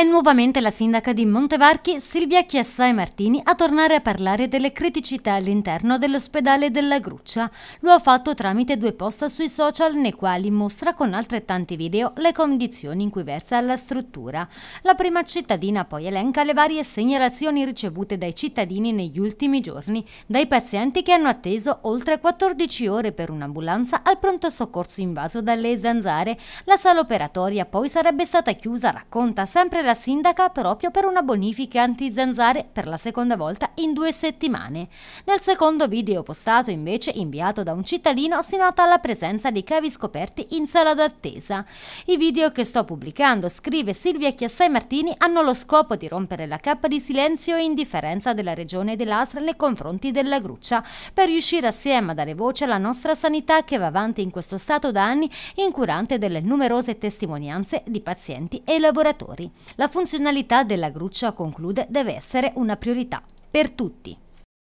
È nuovamente la sindaca di Montevarchi, Silvia Chiassai Martini, a tornare a parlare delle criticità all'interno dell'ospedale della Gruccia. Lo ha fatto tramite due post sui social nei quali mostra con altrettanti video le condizioni in cui versa la struttura. La prima cittadina poi elenca le varie segnalazioni ricevute dai cittadini negli ultimi giorni, dai pazienti che hanno atteso oltre 14 ore per un'ambulanza al pronto soccorso invaso dalle zanzare. La sala operatoria poi sarebbe stata chiusa, racconta sempre la la sindaca proprio per una bonifica anti-zanzare per la seconda volta in due settimane. Nel secondo video postato invece inviato da un cittadino si nota la presenza di cavi scoperti in sala d'attesa. I video che sto pubblicando, scrive Silvia Chiassai Martini, hanno lo scopo di rompere la cappa di silenzio e indifferenza della regione dell'Astra nei confronti della Gruccia, per riuscire assieme a dare voce alla nostra sanità che va avanti in questo stato da anni incurante delle numerose testimonianze di pazienti e lavoratori. La funzionalità della gruccia, conclude, deve essere una priorità per tutti.